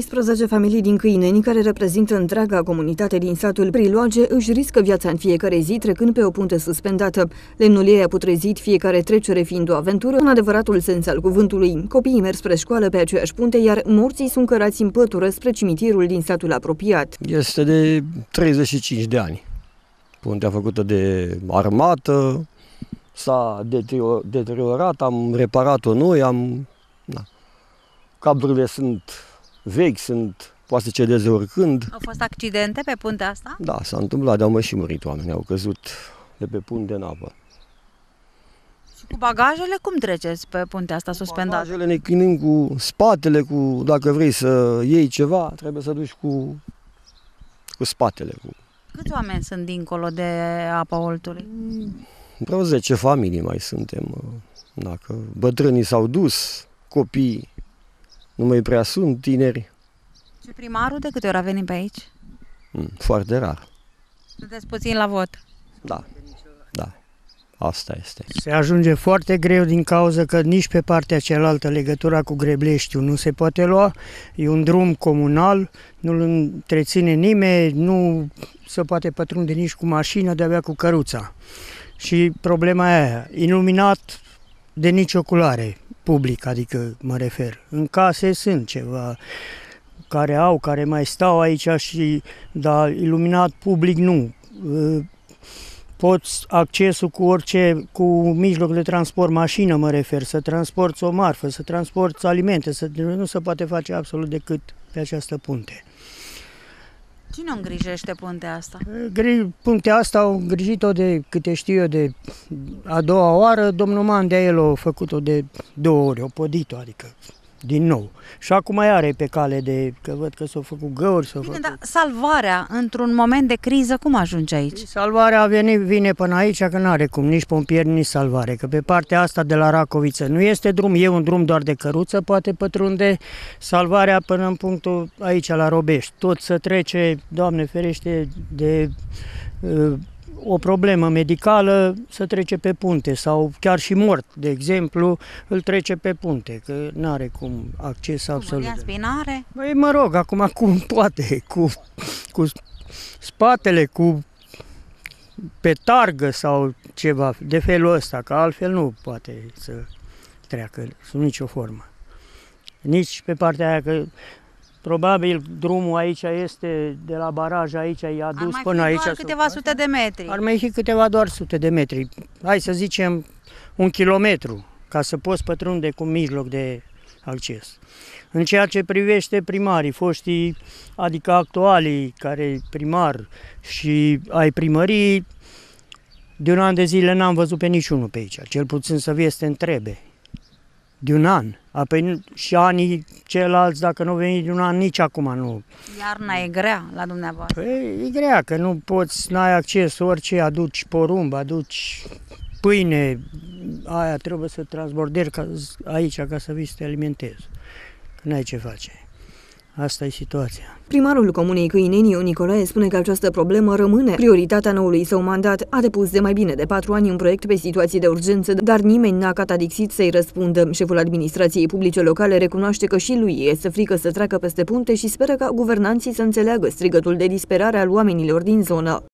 14 familii din Câineni, care reprezintă întreaga comunitate din satul Priloage, își riscă viața în fiecare zi trecând pe o punte suspendată. Lemnul ei a putrezit, fiecare trecere fiind o aventură, în adevăratul sens al cuvântului. Copiii merg spre școală pe aceeași punte, iar morții sunt cărați în pătură spre cimitirul din satul apropiat. Este de 35 de ani. Puntea făcută de armată, s-a deteriorat, am reparat-o noi, am... Da. Cabrurile sunt vechi, sunt, poate să cedeze oricând. Au fost accidente pe puntea asta? Da, s-a întâmplat, dar au mai și murit oameni, au căzut de pe punte de apă. Și cu bagajele cum treceți pe puntea asta suspendată? Bagajele ne chinim cu spatele, cu, dacă vrei să iei ceva, trebuie să duci cu, cu spatele. Cu... Câți oameni sunt dincolo de apa Oltului? Vreo 10 familii mai suntem. Uh, dacă bătrânii s-au dus, copii nu mai prea sunt tineri. Și primarul de câte ori a venit pe aici? Mm, foarte rar. Sunteți puțin la vot. Da, da. Asta este. Se ajunge foarte greu din cauza că nici pe partea cealaltă legătura cu Grebleștiu nu se poate lua. E un drum comunal, nu-l întreține nimeni, nu se poate pătrunde nici cu mașina, de-abia cu căruța. Și problema e iluminat de nicio culoare public, adică mă refer. În case sunt ceva care au, care mai stau aici și, dar iluminat public nu. Uh, Poți accesul cu orice, cu mijloc de transport, mașină mă refer, să transporti o marfă, să transporti alimente, să, nu se poate face absolut decât pe această punte. Cine o îngrijește puntea asta? puntea asta au îngrijit-o de, câte știu eu, de a doua oară. Domnul Mandea el a făcut-o de două ori, o podit-o, adică din nou. Și acum mai are pe cale de, că văd că s-au făcut găuri, s-au făcut... dar salvarea într-un moment de criză, cum ajunge aici? Salvarea a venit, vine până aici, că nu are cum, nici pompieri, nici salvare, că pe partea asta de la Racoviță nu este drum, e un drum doar de căruță, poate pătrunde salvarea până în punctul aici la Robești. Tot să trece, Doamne ferește, de uh, o problemă medicală să trece pe punte sau chiar și mort, de exemplu, îl trece pe punte, că nu are cum acces absolut. Cu spinare? Băi, mă rog, acum cum poate, cu, cu spatele, cu pe targă sau ceva de felul ăsta, că altfel nu poate să treacă sub nicio formă. Nici pe partea aia că Probabil drumul aici este, de la baraj aici, i-a dus până aici. fi câteva sute de metri. Ar mai fi câteva doar sute de metri. Hai să zicem un kilometru, ca să poți pătrunde cu mijloc de acces. În ceea ce privește primarii, foștii, adică actualii, care primar și ai primării, de un an de zile n-am văzut pe niciunul pe aici, cel puțin să vie să te întrebe de un an. Apoi și anii ceilalți, dacă nu veni de un an, nici acum nu. Iarna e grea la dumneavoastră? Păi e grea, că nu poți, n-ai acces, orice aduci porumb, aduci pâine, aia trebuie să transbordezi aici ca să vii să te alimentezi. Că n-ai ce face. Asta e situația. Primarul Comunei Câineniu, Nicolae, spune că această problemă rămâne prioritatea noului său mandat. A depus de mai bine de patru ani un proiect pe situații de urgență, dar nimeni n-a catadixit să-i răspundă. Șeful administrației publice locale recunoaște că și lui este frică să treacă peste punte și speră ca guvernanții să înțeleagă strigătul de disperare al oamenilor din zonă.